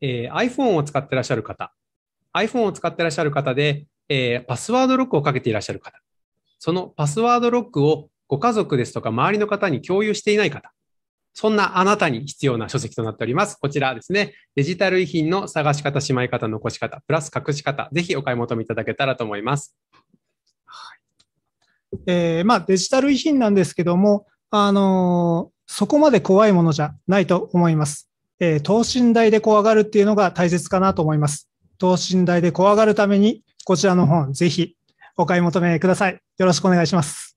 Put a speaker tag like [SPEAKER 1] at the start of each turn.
[SPEAKER 1] えー、iPhone を使ってらっしゃる方、iPhone を使ってらっしゃる方で、えー、パスワードロックをかけていらっしゃる方、そのパスワードロックをご家族ですとか周りの方に共有していない方、そんなあなたに必要な書籍となっております。こちらですね、デジタル遺品の探し方、しまい方、残し方、プラス隠し方、ぜひお買い求めいただけたらと思います。は
[SPEAKER 2] い、えー、まあ、デジタル遺品なんですけども、あのー、そこまで怖いものじゃないと思います。えー、等身大で怖がるっていうのが大切かなと思います。等身大で怖がるために、こちらの本、ぜひお買い求めください。よろしくお願いします。